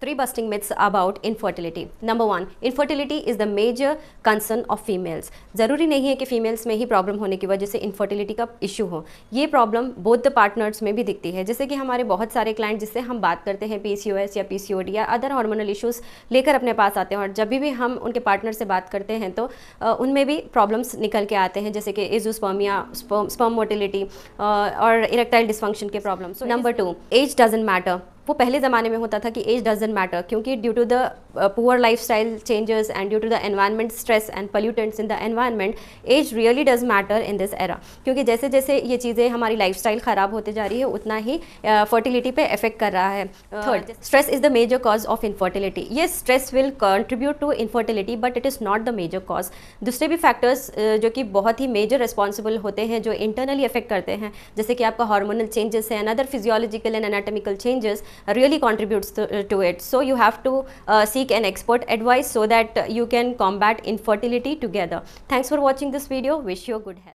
three busting myths about infertility number one infertility is the major concern of females ज़रूरी नहीं है कि females में ही प्रॉब्लम होने की वजह से इन्फर्टिलिटी का इशू हो ये प्रॉब्लम बोथ द पार्टनर्स में भी दिखती है जैसे कि हमारे बहुत सारे क्लाइंट जिससे हम बात करते हैं पीसीओएस या पीसीओडी या अदर हार्मोनल इश्यूज़ लेकर अपने पास आते हैं और जब भी हम उनके पार्टनर से बात करते हैं तो उनमें भी प्रॉब्लम्स निकल के आते हैं जैसे कि एजोस्पर्मिया स्पर्म मोटिलिटी और इरेक्टाइल डिस्फंक्शन के problems number two age doesn't matter वो पहले ज़माने में होता था कि एज डजेंट मैटर क्योंकि due to the poor life style changes and due to the environment stress and pollutants in the environment age really does matter in this era क्योंकि जैसे जैसे ये चीज़ें हमारी लाइफ ख़राब होते जा रही है उतना ही फर्टिलिटी uh, पे इफेक्ट कर रहा है third stress is the major cause of infertility ये stress will contribute to infertility but it is not the major cause दूसरे भी फैक्टर्स uh, जो कि बहुत ही मेजर रिस्पॉन्सिबल होते हैं जो इंटरनली इफेक्ट करते हैं जैसे कि आपका हार्मोनल चेंजेस है another physiological and anatomical changes really contributes to, to it. So you have to uh, seek an expert advice so that you can combat infertility together. Thanks for watching this video. Wish you a good health.